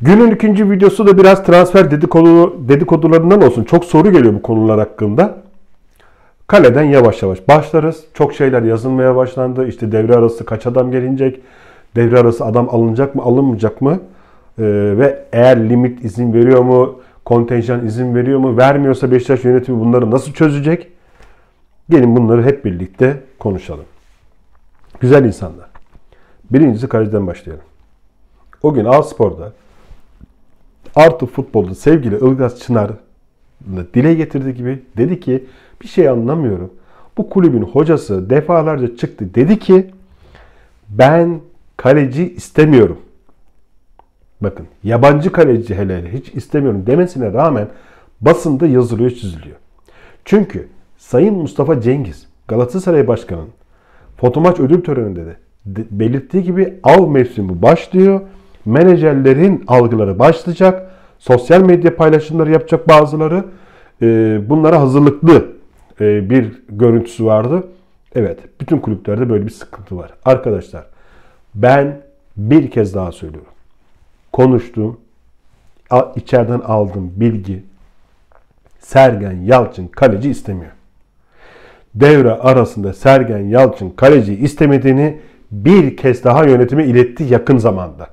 Günün ikinci videosu da biraz transfer dedikodu, dedikodularından olsun. Çok soru geliyor bu konular hakkında. Kaleden yavaş yavaş başlarız. Çok şeyler yazılmaya başlandı. İşte devre arası kaç adam gelinecek? Devre arası adam alınacak mı, alınmayacak mı? Ee, ve eğer limit izin veriyor mu? Kontenjan izin veriyor mu? Vermiyorsa Beşiktaş yönetimi bunları nasıl çözecek? Gelin bunları hep birlikte konuşalım. Güzel insanlar. Birincisi kaleden başlayalım. O gün A Spor'da Artı futbolda sevgili Ilgaz Çınar dile getirdiği gibi dedi ki bir şey anlamıyorum. Bu kulübün hocası defalarca çıktı dedi ki ben kaleci istemiyorum. Bakın yabancı kaleci hele hele hiç istemiyorum demesine rağmen basında yazılıyor çiziliyor. Çünkü Sayın Mustafa Cengiz Galatasaray Başkanı'nın fotomaç ödül töreninde de belirttiği gibi av mevsimi başlıyor. Menajerlerin algıları başlayacak sosyal medya paylaşımları yapacak bazıları. E, bunlara hazırlıklı e, bir görüntüsü vardı. Evet, bütün kulüplerde böyle bir sıkıntı var. Arkadaşlar, ben bir kez daha söylüyorum. Konuştuğum, içeriden aldığım bilgi Sergen Yalçın kaleci istemiyor. Devre arasında Sergen Yalçın kaleci istemediğini bir kez daha yönetime iletti yakın zamanda.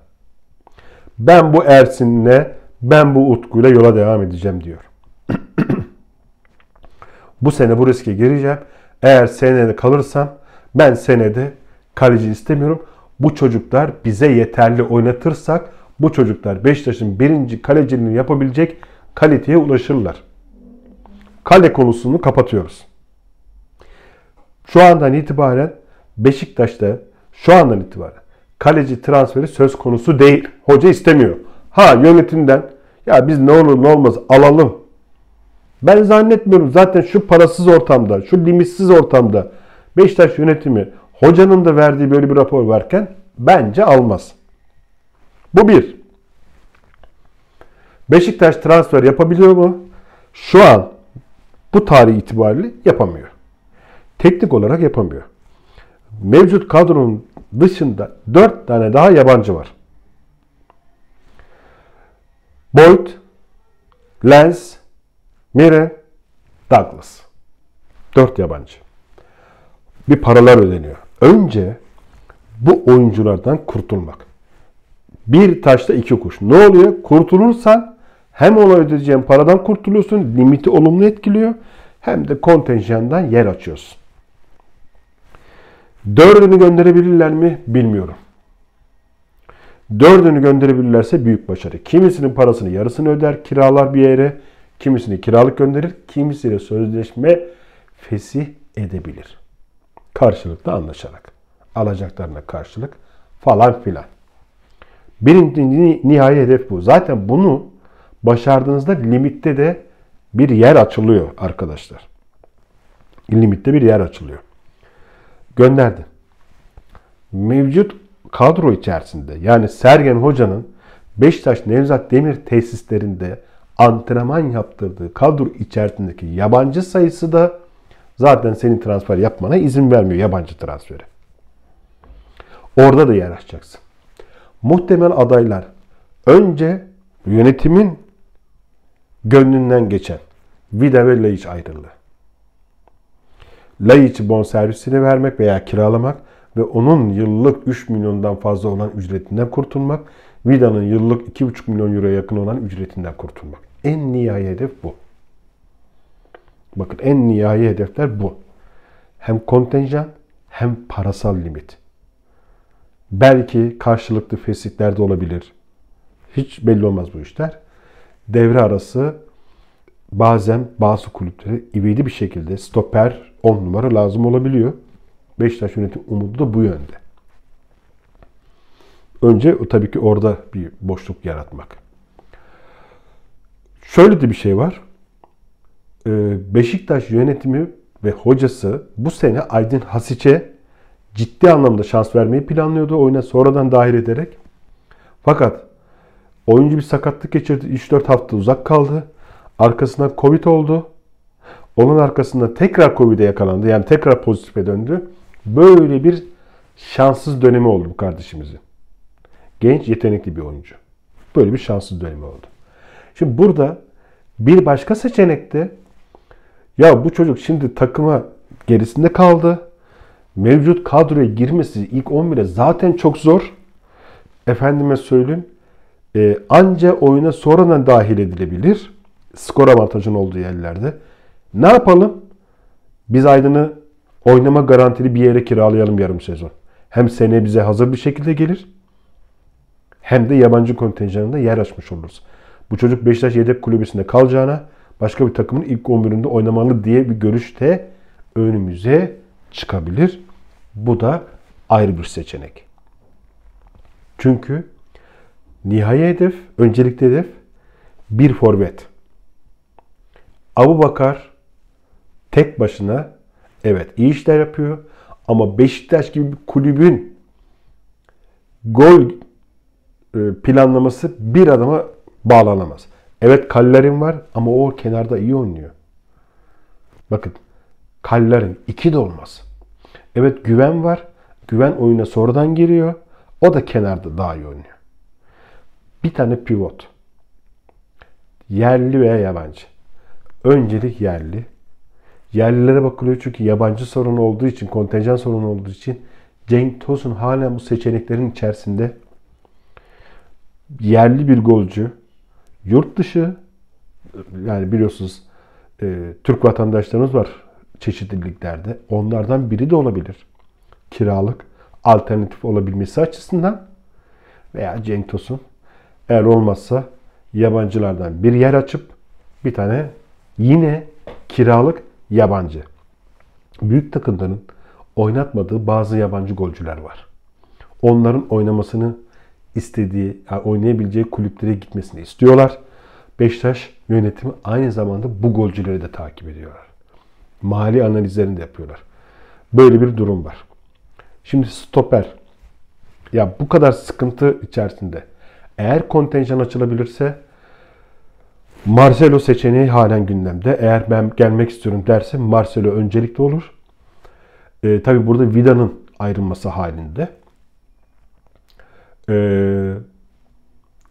Ben bu Ersin'le ben bu utkuyla yola devam edeceğim diyor. bu sene bu riske gireceğim. Eğer senede kalırsam ben senede kaleci istemiyorum. Bu çocuklar bize yeterli oynatırsak bu çocuklar Beşiktaş'ın birinci kaleciliğini yapabilecek kaliteye ulaşırlar. Kale konusunu kapatıyoruz. Şu andan itibaren Beşiktaş'ta şu andan itibaren kaleci transferi söz konusu değil. Hoca istemiyor. Ha yönetimden ya biz ne olur ne olmaz alalım. Ben zannetmiyorum zaten şu parasız ortamda, şu limitsiz ortamda Beşiktaş yönetimi hocanın da verdiği böyle bir rapor varken bence almaz. Bu bir. Beşiktaş transfer yapabiliyor mu? Şu an bu tarih itibariyle yapamıyor. Teknik olarak yapamıyor. Mevcut kadronun dışında 4 tane daha yabancı var. Boyd, Lenz, Mire, Douglas. Dört yabancı. Bir paralar ödeniyor. Önce bu oyunculardan kurtulmak. Bir taşta iki kuş. Ne oluyor? Kurtulursan hem ona ödeyeceğin paradan kurtuluyorsun, limiti olumlu etkiliyor, hem de kontenjandan yer açıyorsun. Dördünü gönderebilirler mi bilmiyorum. Dördünü gönderebilirlerse büyük başarı. Kimisinin parasını yarısını öder, kiralar bir yere, kimisini kiralık gönderir, kimisiyle sözleşme fesih edebilir. Karşılıklı anlaşarak. Alacaklarına karşılık falan filan. Birinci nihai hedef bu. Zaten bunu başardığınızda limitte de bir yer açılıyor arkadaşlar. Limitte bir yer açılıyor. Gönderdi. Mevcut kadro içerisinde yani Sergen Hoca'nın Beşiktaş Nevzat Demir tesislerinde antrenman yaptırdığı kadro içerisindeki yabancı sayısı da zaten senin transfer yapmana izin vermiyor yabancı transferi. Orada da yer açacaksın. Muhtemel adaylar önce yönetimin gönlünden geçen Vida ve Laiç ayrılığı. Laiç'i bonservisini vermek veya kiralamak ve onun yıllık 3 milyondan fazla olan ücretinden kurtulmak, Vida'nın yıllık 2,5 milyon euroya yakın olan ücretinden kurtulmak. En nihai hedef bu. Bakın en nihai hedefler bu. Hem kontenjan hem parasal limit. Belki karşılıklı fesliklerde olabilir. Hiç belli olmaz bu işler. Devre arası bazen bazı kulüplere ivedi bir şekilde stoper 10 numara lazım olabiliyor. Beşiktaş yönetim umudu da bu yönde. Önce tabii ki orada bir boşluk yaratmak. Şöyle de bir şey var. Ee, Beşiktaş yönetimi ve hocası bu sene Aydın Hasiç'e ciddi anlamda şans vermeyi planlıyordu oyuna sonradan dahil ederek. Fakat oyuncu bir sakatlık geçirdi. 3-4 hafta uzak kaldı. Arkasından Covid oldu. Onun arkasında tekrar Covid'e yakalandı. Yani tekrar pozitife döndü. Böyle bir şanssız dönemi oldu bu kardeşimizin. Genç, yetenekli bir oyuncu. Böyle bir şanssız dönemi oldu. Şimdi burada bir başka seçenekte ya bu çocuk şimdi takıma gerisinde kaldı. Mevcut kadroya girmesi ilk 11'e zaten çok zor. Efendime söyleyeyim. E, anca oyuna sonradan dahil edilebilir. Skor avantajın olduğu yerlerde. Ne yapalım? Biz Aydın'ı Oynama garantili bir yere kiralayalım yarım sezon. Hem sene bize hazır bir şekilde gelir hem de yabancı kontenjanında yer açmış oluruz. Bu çocuk Beşiktaş yedek kulübesinde kalacağına başka bir takımın ilk 11'ünde oynamalı diye bir görüş de önümüze çıkabilir. Bu da ayrı bir seçenek. Çünkü nihai hedef, öncelikli hedef bir forvet. Abu Bakar tek başına Evet iyi işler yapıyor. Ama Beşiktaş gibi bir kulübün gol e, planlaması bir adama bağlanamaz. Evet Kallerin var ama o kenarda iyi oynuyor. Bakın Kallerin iki de olmaz. Evet Güven var. Güven oyuna sonradan giriyor. O da kenarda daha iyi oynuyor. Bir tane pivot. Yerli veya yabancı. Öncelik yerli. Yerlilere bakılıyor çünkü yabancı sorunu olduğu için, kontenjan sorunu olduğu için Cenk Tosun hala bu seçeneklerin içerisinde yerli bir golcü, yurt dışı yani biliyorsunuz e, Türk vatandaşlarımız var çeşitliliklerde. Onlardan biri de olabilir. Kiralık alternatif olabilmesi açısından veya Cenk Tosun eğer olmazsa yabancılardan bir yer açıp bir tane yine kiralık yabancı. Büyük takımların oynatmadığı bazı yabancı golcüler var. Onların oynamasını istediği, yani oynayabileceği kulüplere gitmesini istiyorlar. Beşiktaş yönetimi aynı zamanda bu golcüleri de takip ediyorlar. Mali analizlerini de yapıyorlar. Böyle bir durum var. Şimdi stoper. Ya bu kadar sıkıntı içerisinde. Eğer kontenjan açılabilirse Marcelo seçeneği halen gündemde. Eğer ben gelmek istiyorum derse Marcelo öncelikli olur. E, tabii burada Vida'nın ayrılması halinde. E,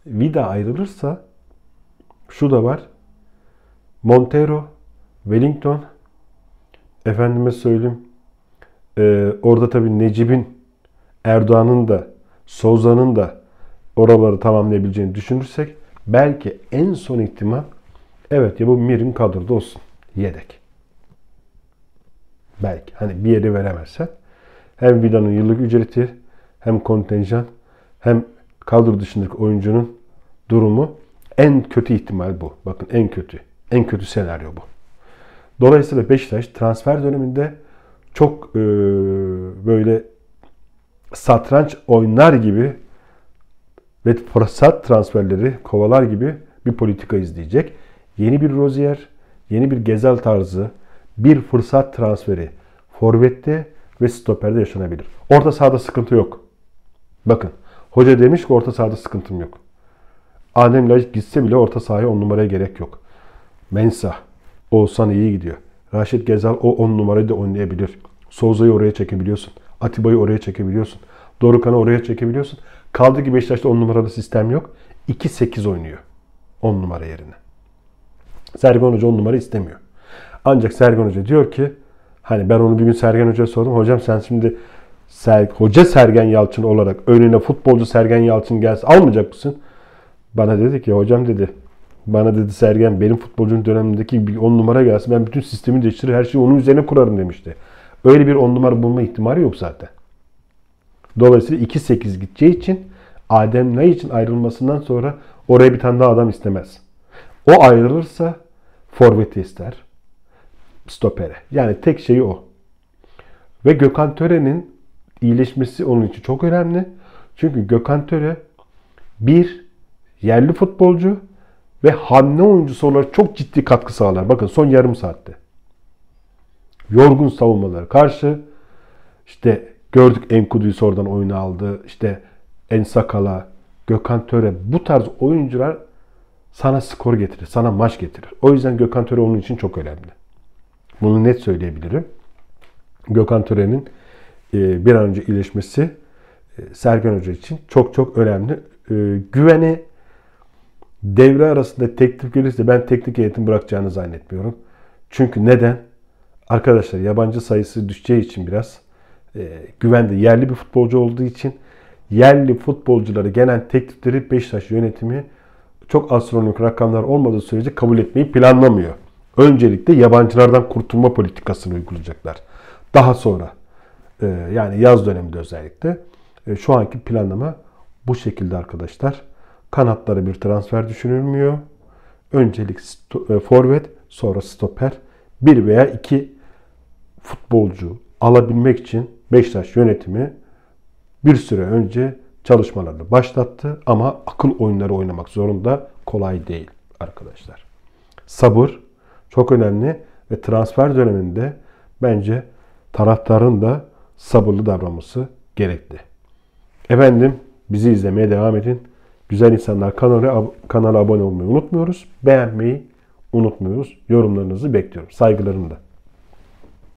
Vida ayrılırsa şu da var. Montero, Wellington, efendime söyleyeyim e, orada tabii Necip'in, Erdoğan'ın da, Sozan'ın da oraları tamamlayabileceğini düşünürsek Belki en son ihtimal evet ya bu Mir'in kadroda olsun. Yedek. Belki. Hani bir yeri veremezse. Hem Vida'nın yıllık ücreti hem kontenjan hem kadro dışındaki oyuncunun durumu en kötü ihtimal bu. Bakın en kötü. En kötü senaryo bu. Dolayısıyla Beşiktaş transfer döneminde çok e, böyle satranç oynar gibi ve fırsat transferleri kovalar gibi bir politika izleyecek. Yeni bir Rozier, yeni bir Gezel tarzı, bir fırsat transferi forvette ve stoperde yaşanabilir. Orta sahada sıkıntı yok. Bakın hoca demiş ki orta sahada sıkıntım yok. Adem Laj gitse bile orta sahaya 10 numaraya gerek yok. Mensah, Oğuzhan iyi gidiyor. Raşit Gezal o 10 numarayı da oynayabilir. Souza'yı oraya çekebiliyorsun. Atiba'yı oraya çekebiliyorsun. Dorukan'ı oraya çekebiliyorsun. Kaldı ki Beşiktaş'ta 10 numaralı sistem yok. 2-8 oynuyor 10 numara yerine. Sergen Hoca 10 numara istemiyor. Ancak Sergen Hoca diyor ki hani ben onu bir gün Sergen Hoca'ya sordum. Hocam sen şimdi Ser, Hoca Sergen Yalçın olarak önüne futbolcu Sergen Yalçın gelse almayacak mısın? Bana dedi ki hocam dedi bana dedi Sergen benim futbolcunun dönemindeki bir on numara gelse ben bütün sistemi değiştirir her şeyi onun üzerine kurarım demişti. Öyle bir on numara bulma ihtimali yok zaten. Dolayısıyla 2-8 gideceği için Adem ne için ayrılmasından sonra oraya bir tane daha adam istemez. O ayrılırsa forveti ister. Stopere. Yani tek şeyi o. Ve Gökhan Töre'nin iyileşmesi onun için çok önemli. Çünkü Gökhan Töre bir yerli futbolcu ve hamle oyuncusu olarak çok ciddi katkı sağlar. Bakın son yarım saatte. Yorgun savunmalara karşı işte Gördük Enkudu'yu oradan oyuna aldı. İşte Ensakala, Gökhan Töre bu tarz oyuncular sana skor getirir, sana maç getirir. O yüzden Gökhan Töre onun için çok önemli. Bunu net söyleyebilirim. Gökhan Töre'nin e, bir an önce iyileşmesi e, Sergen Hoca için çok çok önemli. E, güveni devre arasında teklif gelirse ben teknik eğitim bırakacağını zannetmiyorum. Çünkü neden? Arkadaşlar yabancı sayısı düşeceği için biraz e, güvende yerli bir futbolcu olduğu için yerli futbolculara gelen teklifleri Beşiktaş yönetimi çok astronomik rakamlar olmadığı sürece kabul etmeyi planlamıyor. Öncelikle yabancılardan kurtulma politikasını uygulayacaklar. Daha sonra e, yani yaz döneminde özellikle e, şu anki planlama bu şekilde arkadaşlar. Kanatlara bir transfer düşünülmüyor. Öncelik forvet, sonra stoper. Bir veya iki futbolcu alabilmek için Beşiktaş yönetimi bir süre önce çalışmalarını başlattı ama akıl oyunları oynamak zorunda kolay değil arkadaşlar. Sabır çok önemli ve transfer döneminde bence taraftarın da sabırlı davranması gerekli. Efendim bizi izlemeye devam edin. Güzel insanlar kanala, kanala abone olmayı unutmuyoruz. Beğenmeyi unutmuyoruz. Yorumlarınızı bekliyorum. Saygılarımla.